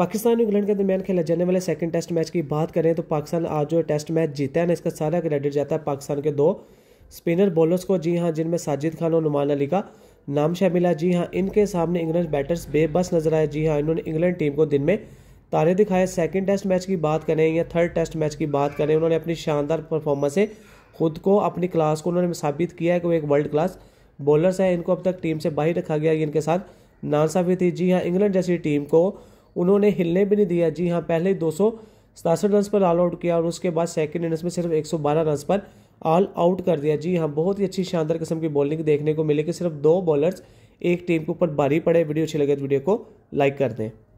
पाकिस्तान और इंग्लैंड के दरमियान खेला जाने वाले सेकंड टेस्ट मैच की बात करें तो पाकिस्तान आज जो टेस्ट मैच जीता है ना इसका सारा क्रेडिट जाता है पाकिस्तान के दो स्पिनर बॉलर्स को जी हाँ जिनमें साजिद खान और नुमान अली का नाम शामिल है जी हाँ इनके सामने इंग्लैंड बैटर्स बेबस नजर आए जी हाँ इन्होंने इंग्लैंड टीम को दिन में तारे दिखाए सेकेंड टेस्ट मैच की बात करें या थर्ड टेस्ट मैच की बात करें उन्होंने अपनी शानदार परफॉर्मेंस से खुद को अपनी क्लास को उन्होंने साबित किया है कि वो एक वर्ल्ड क्लास बॉलर्स हैं इनको अब तक टीम से बाहर रखा गया इनके साथ नानसाफी थी जी हाँ इंग्लैंड जैसी टीम को उन्होंने हिलने भी नहीं दिया जी हाँ पहले दो रन पर ऑल आउट किया और उसके बाद सेकेंड इनिंग्स में सिर्फ 112 रन पर ऑल आउट कर दिया जी हाँ बहुत ही अच्छी शानदार किस्म की बॉलिंग देखने को मिली कि सिर्फ दो बॉलर्स एक टीम के ऊपर भारी पड़े वीडियो अच्छी लगे तो वीडियो को लाइक कर दें